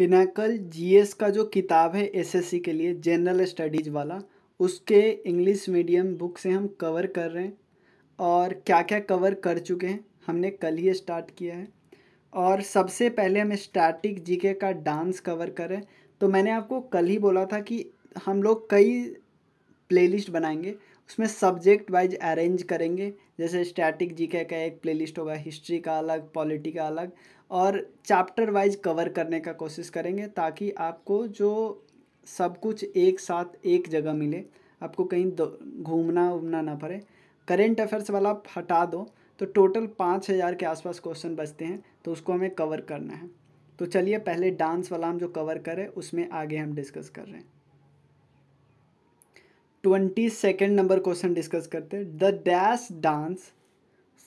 Pinnacle GS का जो किताब है एसएससी के लिए जनरल स्टडीज़ वाला उसके इंग्लिश मीडियम बुक से हम कवर कर रहे हैं और क्या क्या कवर कर चुके हैं हमने कल ही स्टार्ट किया है और सबसे पहले हम स्टैटिक जीके का डांस कवर कर रहे हैं तो मैंने आपको कल ही बोला था कि हम लोग कई प्लेलिस्ट बनाएंगे उसमें सब्जेक्ट वाइज अरेंज करेंगे जैसे स्टैटिक जीके का एक प्लेलिस्ट होगा हिस्ट्री का अलग पॉलिटी का अलग और चैप्टर वाइज कवर करने का कोशिश करेंगे ताकि आपको जो सब कुछ एक साथ एक जगह मिले आपको कहीं घूमना उमना ना पड़े करेंट अफेयर्स वाला आप हटा दो तो टोटल पाँच हज़ार के आसपास क्वेश्चन बचते हैं तो उसको हमें कवर करना है तो चलिए पहले डांस वाला हम जो कवर करें उसमें आगे हम डिस्कस कर रहे हैं twenty second number question discuss करते हैं the dash dance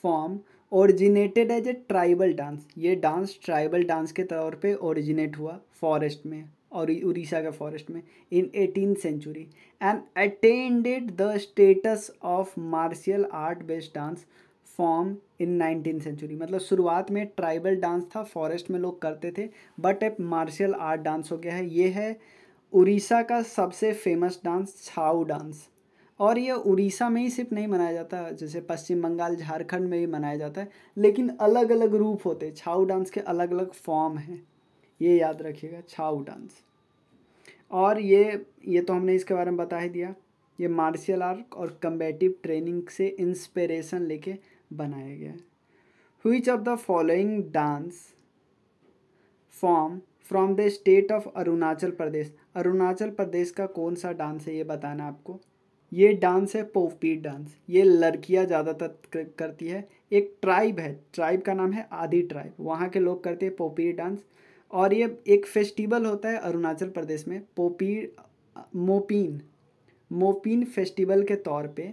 form originated as a tribal dance ये डांस ट्राइबल डांस के तौर पे ओरिजिनेट हुआ फॉरेस्ट में और उड़ीसा के फॉरेस्ट में in eighteen century and attended the status of martial art based dance form in nineteen century मतलब शुरुआत में ट्राइबल डांस था फॉरेस्ट में लोग करते थे बट एक मार्शल आर्ट डांस हो गया है ये है उड़ीसा का सबसे फेमस डांस छाऊ डांस और ये उड़ीसा में ही सिर्फ नहीं मनाया जाता जैसे पश्चिम बंगाल झारखंड में भी मनाया जाता है लेकिन अलग अलग रूप होते हैं छाऊ डांस के अलग अलग फॉर्म हैं ये याद रखिएगा छाऊ डांस और ये ये तो हमने इसके बारे में बता ही दिया ये मार्शल आर्ट और कम्बेटिव ट्रेनिंग से इंस्पिरेशन लेके बनाया गया है which of the following dance form from the state of Arunachal Pradesh Arunachal Pradesh का कौन सा डांस है ये बताना आपको ये डांस है पोपी डांस ये लड़कियाँ ज़्यादातर करती है एक ट्राइब है ट्राइब का नाम है आदि ट्राइब वहाँ के लोग करते हैं पोपीर डांस और ये एक फेस्टिवल होता है अरुणाचल प्रदेश में पोपीर मोपिन मोपिन फेस्टिवल के तौर पे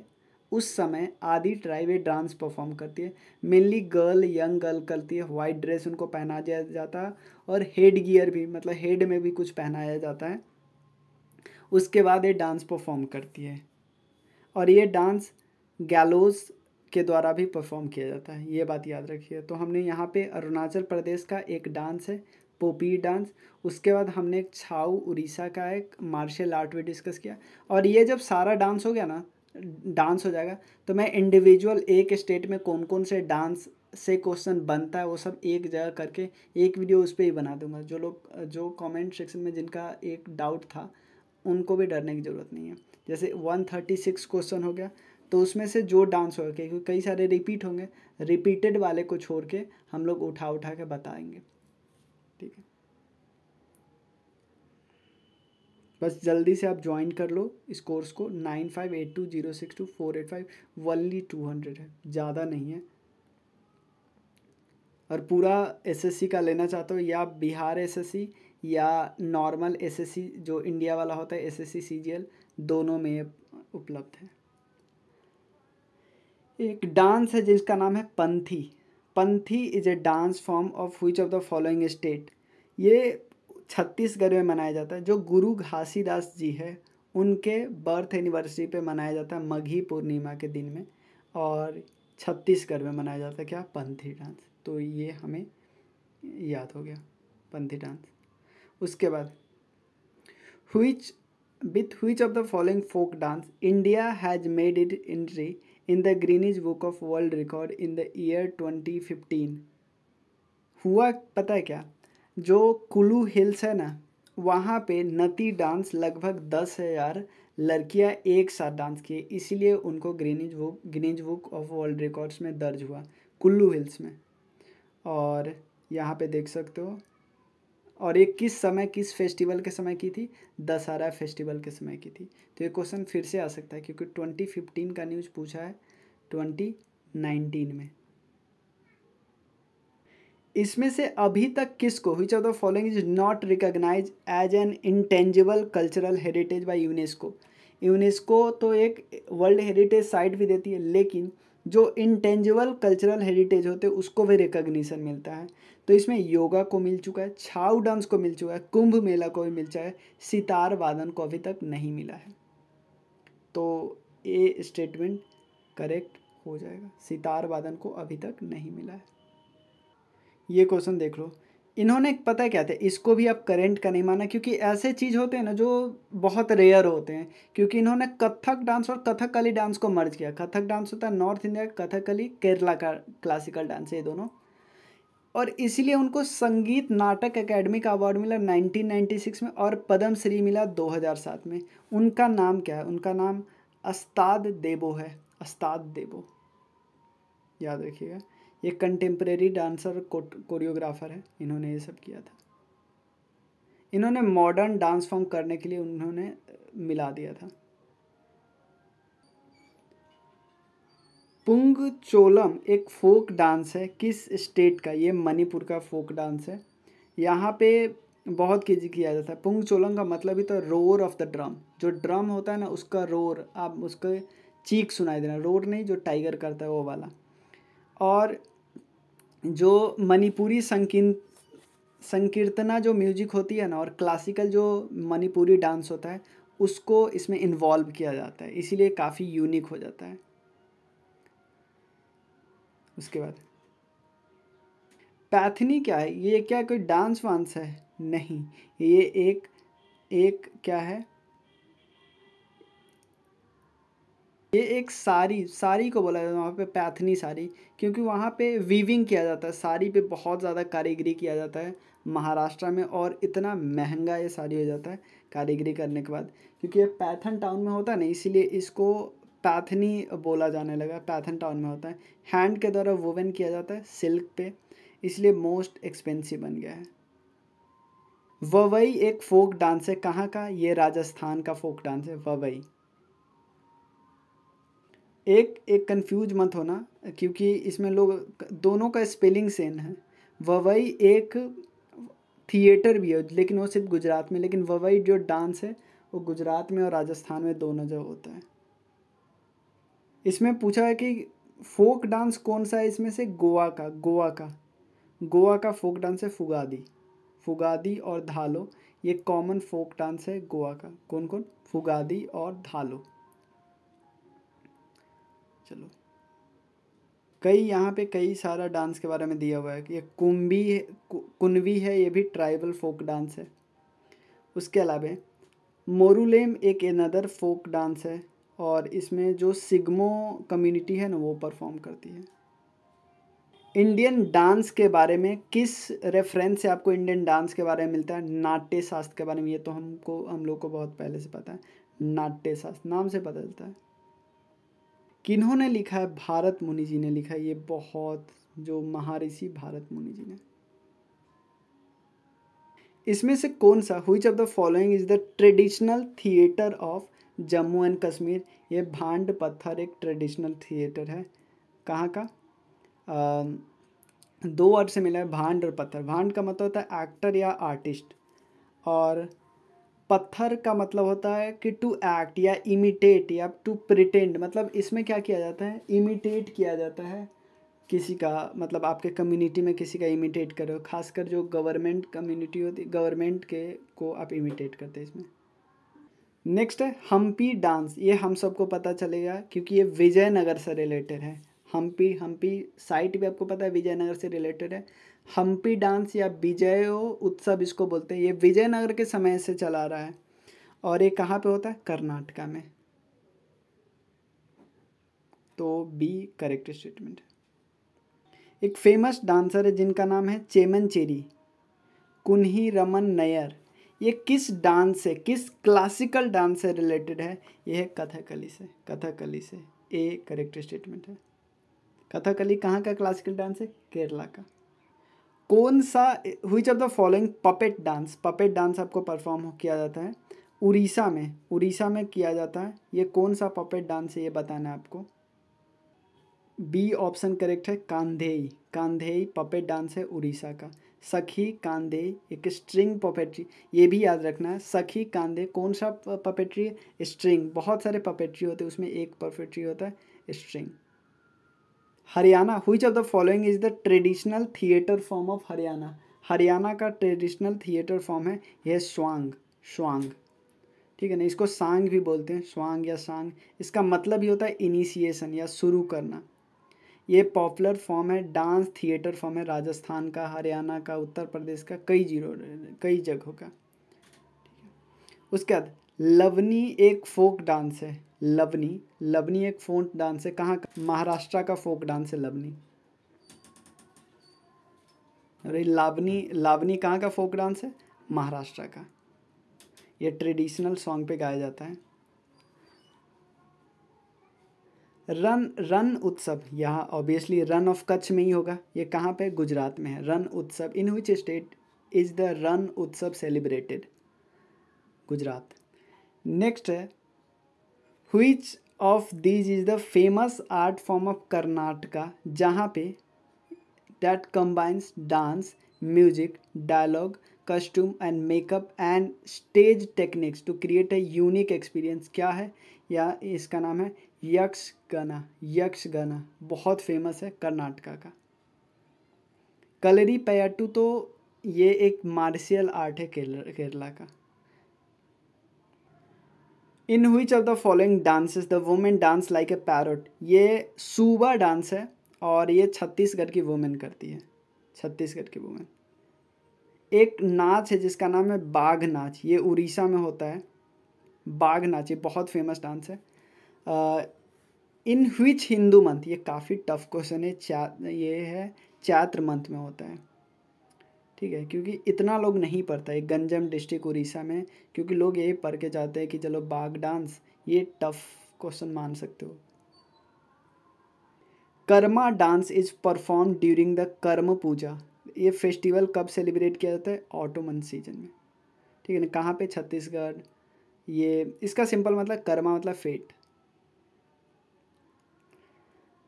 उस समय आदि ट्राइब ये डांस परफॉर्म करती है मेनली गर्ल यंग गर्ल करती है वाइट ड्रेस उनको पहना दिया जाता है और हेड गियर भी मतलब हेड में भी कुछ पहनाया जाता है उसके बाद ये डांस परफॉर्म करती है और ये डांस गैलोज के द्वारा भी परफॉर्म किया जाता है ये बात याद रखिए तो हमने यहाँ पे अरुणाचल प्रदेश का एक डांस है पोपी डांस उसके बाद हमने एक छाऊ उड़ीसा का एक मार्शल आर्ट भी डिस्कस किया और ये जब सारा डांस हो गया ना डांस हो जाएगा तो मैं इंडिविजुअल एक स्टेट में कौन कौन से डांस से क्वेश्चन बनता है वो सब एक जगह करके एक वीडियो उस पर ही बना दूंगा जो लोग जो कमेंट सेक्शन में जिनका एक डाउट था उनको भी डरने की ज़रूरत नहीं है जैसे वन थर्टी सिक्स क्वेश्चन हो गया तो उसमें से जो डांस हो गया क्योंकि कई सारे रिपीट होंगे रिपीटेड वाले को छोड़ के हम लोग उठा उठा के बताएंगे ठीक है बस जल्दी से आप ज्वाइन कर लो इस कोर्स को nine five eight two zero six two four eight five only two hundred है ज़्यादा नहीं है और पूरा एसएससी का लेना चाहते हो या बिहार एसएससी या नॉर्मल एसएससी जो इंडिया वाला होता है एसएससी सीजीएल दोनों में उपलब्ध है एक डांस है जिसका नाम है Panthi Panthi is a dance form of which of the following state ये छत्तीसगढ़ में मनाया जाता है जो गुरु घासीदास जी है उनके बर्थ एनिवर्सरी पे मनाया जाता है मघी पूर्णिमा के दिन में और छत्तीसगढ़ में मनाया जाता है क्या पंथी डांस तो ये हमें याद हो गया पंथी डांस उसके बाद which with which of the following folk dance India has made it entry in the Guinness book of world record in the year twenty fifteen हुआ पता है क्या जो कुल्लू हिल्स है ना वहाँ पे नती डांस लगभग दस हज़ार लड़कियाँ एक साथ डांस किए इसीलिए उनको Guinness book Guinness book of world records में दर्ज हुआ कुल्लू हिल्स में और यहाँ पे देख सकते हो और ये किस समय किस फेस्टिवल के समय की थी दशहरा फेस्टिवल के समय की थी तो ये क्वेश्चन फिर से आ सकता है क्योंकि ट्वेंटी फिफ्टीन का न्यूज़ पूछा है ट्वेंटी नाइनटीन में इसमें से अभी तक किसको which of the following is not recognise as an intangible cultural heritage by UNESCO UNESCO तो एक वर्ल्ड हेरिटेज साइट भी देती है लेकिन जो इंटेंजिबल कल्चरल हेरिटेज होते हैं उसको भी रिकग्निशन मिलता है तो इसमें योगा को मिल चुका है छाव डांस को मिल चुका है कुंभ मेला को भी मिल चुका है सितार वादन को अभी तक नहीं मिला है तो ये स्टेटमेंट करेक्ट हो जाएगा सितार वादन को अभी तक नहीं मिला है ये क्वेश्चन देख लो इन्होंने पता है क्या था इसको भी अब करेंट का नहीं माना क्योंकि ऐसे चीज़ होते हैं ना जो बहुत रेयर होते हैं क्योंकि इन्होंने कथक डांस और कथकली डांस को मर्ज किया कथक डांस होता है नॉर्थ इंडिया का कथकली केरला का क्लासिकल डांस है ये दोनों और इसीलिए उनको संगीत नाटक अकेडमी का अवार्ड मिला 1996 में और पद्म मिला 2007 में उनका नाम क्या है उनका नाम अस्ताद देबो है अस्ताद देबो याद रखिएगा ये कंटेम्प्रेरी डांसर कोरियोग्राफर है इन्होंने ये सब किया था इन्होंने मॉडर्न डांस फॉर्म करने के लिए उन्होंने मिला दिया था पुंग चोलम एक फोक डांस है किस स्टेट का ये मणिपुर का फोक डांस है यहाँ पे बहुत किज किया जाता है पुंग चोलम का मतलब ही तो रोर ऑफ द ड्रम जो ड्रम होता है ना उसका रोर आप उसके चीख सुनाई देना रोर नहीं जो टाइगर करता है वो वाला और जो मणिपुरी संकीन संकीर्तना जो म्यूजिक होती है ना और क्लासिकल जो मणिपुरी डांस होता है उसको इसमें इन्वॉल्व किया जाता है इसीलिए काफ़ी यूनिक हो जाता है उसके बाद पैथनी क्या है ये क्या कोई डांस वांस है नहीं ये एक एक क्या है ये एक साड़ी साड़ी को बोला जाता है वहाँ पे पैथनी साड़ी क्योंकि वहाँ पे वीविंग किया जाता है साड़ी पे बहुत ज़्यादा कारीगरी किया जाता है महाराष्ट्र में और इतना महंगा ये साड़ी हो जाता है कारीगरी करने के बाद क्योंकि ये पैथन टाउन में होता नहीं इसीलिए इसको पैथनी बोला जाने लगा पैथन टाउन में होता है हैंड के द्वारा वोवन किया जाता है सिल्क पे इसलिए मोस्ट एक्सपेंसिव बन गया है ववई एक फोक डांस है कहाँ का ये राजस्थान का फोक डांस है ववई एक एक कंफ्यूज मत होना क्योंकि इसमें लोग दोनों का स्पेलिंग सेम है ववई एक थिएटर भी है लेकिन वो सिर्फ गुजरात में लेकिन ववई जो डांस है वो गुजरात में और राजस्थान में दोनों जगह होता है इसमें पूछा है कि फोक डांस कौन सा है इसमें से गोवा का गोवा का गोवा का फोक डांस है फुगादी फुगादी और धालो ये कॉमन फोक डांस है गोवा का कौन कौन फुगादी और धालो चलो कई यहाँ पे कई सारा डांस के बारे में दिया हुआ है कि ये कुंभी कुनवी है ये भी ट्राइबल फोक डांस है उसके अलावा मोरूलेम एक अनदर फोक डांस है और इसमें जो सिग्मो कम्युनिटी है ना वो परफॉर्म करती है इंडियन डांस के बारे में किस रेफरेंस से आपको इंडियन डांस के बारे में मिलता है नाट्य शास्त्र के बारे में ये तो हमको हम लोग को बहुत पहले से पता है नाट्य शास्त्र नाम से पता चलता है किन्होंने लिखा है भारत मुनि जी ने लिखा है ये बहुत जो महारिषि भारत मुनि जी ने इसमें से कौन सा which of the following is the traditional theatre of Jammu and Kashmir ये भांड पत्थर एक ट्रेडिशनल थिएटर है कहाँ का आ, दो वर्ड से मिला है भांड और पत्थर भांड का मतलब होता है एक्टर या आर्टिस्ट और पत्थर का मतलब होता है कि टू एक्ट या इमिटेट या टू प्रिटेंड मतलब इसमें क्या किया जाता है इमिटेट किया जाता है किसी का मतलब आपके कम्युनिटी में किसी का इमिटेट करो खासकर जो गवर्नमेंट कम्युनिटी होती है गवर्नमेंट के को आप इमिटेट करते हैं इसमें नेक्स्ट है हम्पी डांस ये हम सबको पता चलेगा क्योंकि ये विजयनगर से रिलेटेड है हम्पी हम्पी साइट भी आपको पता है विजयनगर से रिलेटेड है हम्पी डांस या विजय उत्सव इसको बोलते हैं ये विजयनगर के समय से चला रहा है और ये कहाँ पे होता है कर्नाटका में तो बी करेक्ट स्टेटमेंट एक फेमस डांसर है जिनका नाम है चेमन चेरी कुन्ही रमन नयर ये किस डांस से किस क्लासिकल डांस से रिलेटेड है यह है कथकली से कथकली से ए करेक्ट स्टेटमेंट है कथकली कहाँ का क्लासिकल डांस है केरला का कौन सा which of the following puppet dance puppet dance आपको परफॉर्म किया जाता है उड़ीसा में उड़ीसा में किया जाता है ये कौन सा पपेट डांस है ये बताना है आपको बी ऑप्शन करेक्ट है कांधेई कांधेई पपेट डांस है उड़ीसा का सखी कांधे एक स्ट्रिंग पपेट्री ये भी याद रखना है सखी कांधे कौन सा पपेट्री है स्ट्रिंग बहुत सारे पपेट्री होते हैं उसमें एक पपेट्री होता है string Haryana which of the following is the traditional theatre form of Haryana Haryana का ट्रेडिशनल थिएटर फॉर्म है यह स्वांग स्वांग ठीक है ना इसको सांग भी बोलते हैं स्वांग या सांग इसका मतलब ही होता है इनिशिएशन या शुरू करना ये पॉपुलर फॉर्म है डांस थिएटर फॉर्म है राजस्थान का हरियाणा का उत्तर प्रदेश का कई जीरो कई जगहों का उसके बाद लवनी एक फोक डांस है लवनी लबनी एक फोक डांस है कहाँ का महाराष्ट्र का फोक डांस है लबनी अरे लावनी लावनी कहाँ का फोक डांस है महाराष्ट्र का ये ट्रेडिशनल सॉन्ग पे गाया जाता है रन रन उत्सव यहाँ ऑब्वियसली रन ऑफ कच्छ में ही होगा ये कहाँ पे गुजरात में है Rann Utsav in which state is the Rann Utsav celebrated Gujarat next है which of these is the famous art form of Karnataka जहाँ पे that combines dance music dialogue costume and makeup and stage techniques to create a unique experience क्या है या इसका नाम है यक्ष गना यक्ष गना बहुत फेमस है कर्नाटका का कलरी पैटू तो ये एक मार्शियल आर्ट है केरला का in which of the following dances the women dance like a parrot ये सूबा डांस है और ये छत्तीसगढ़ की वुमेन करती है छत्तीसगढ़ की वुमेन एक नाच है जिसका नाम है बाघ नाच ये उड़ीसा में होता है बाघ नाच ये बहुत फेमस डांस है इन हुईच हिंदू मंथ ये काफ़ी टफ क्वेश्चन है चा ये है चैत्र मंथ में होता है ठीक है क्योंकि इतना लोग नहीं पढ़ता है गंजम डिस्ट्रिक्ट उड़ीसा में क्योंकि लोग यही पढ़ के जाते हैं कि चलो बाग डांस ये टफ क्वेश्चन मान सकते हो Karma dance is perform during the Karma Puja ये फेस्टिवल कब सेलिब्रेट किया जाता है ऑटोमन सीजन में ठीक है ना कहाँ पे छत्तीसगढ़ ये इसका सिंपल मतलब कर्मा मतलब fate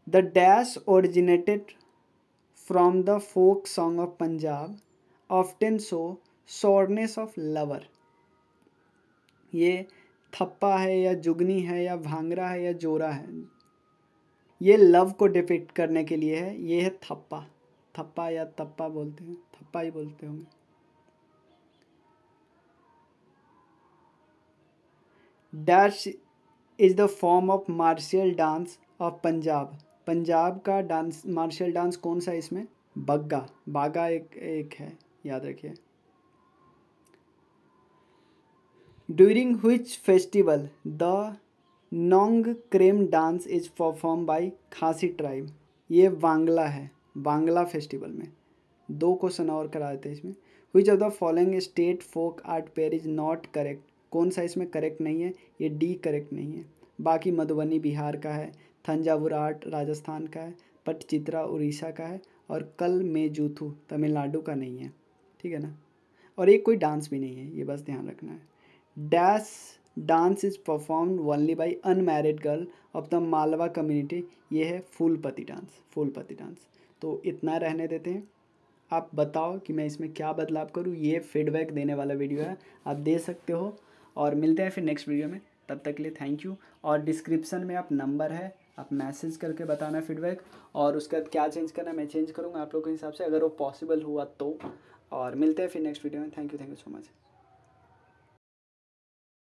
the dash originated from the folk song of Punjab often so soreness of lover ये थप्पा है या जुगनी है या भांगरा है या जोरा है ये लव को डिपिक्ट करने के लिए है ये है थप्पा थप्पा या तप्पा बोलते हैं थप्पा ही बोलते होंगे dash is the form of martial dance of Punjab Punjab का डांस मार्शल डांस कौन सा है इसमें बग्गा बागा एक एक है याद रखिए during which festival the Nongkrem dance is perform by Khasi tribe ये बांग्ला है बांग्ला फेस्टिवल में दो क्वेश्चन और कराए थे इसमें which of the following state folk art pair is not correct कौन सा इसमें करेक्ट नहीं है ये डी करेक्ट नहीं है बाकी मधुबनी बिहार का है थंजावुर आर्ट राजस्थान का है पटचित्रा उड़ीसा का है और कल मेजूथू तमिलनाडु का नहीं है ठीक है ना और ये कोई डांस भी नहीं है ये बस ध्यान रखना है dash dance is perform only by unmarried girl of the Malwa community ये है फूलपति डांस फूलपति डांस तो इतना रहने देते हैं आप बताओ कि मैं इसमें क्या बदलाव करूँ ये फीडबैक देने वाला वीडियो है आप दे सकते हो और मिलते हैं फिर नेक्स्ट वीडियो में तब तक के लिए थैंक यू और डिस्क्रिप्शन में आप नंबर है आप मैसेज करके बताना फीडबैक और उसके बाद क्या चेंज करना मैं चेंज करूँगा आप लोग के हिसाब से अगर वो पॉसिबल हुआ तो और मिलते हैं फिर नेक्स्ट वीडियो में thank you thank you so much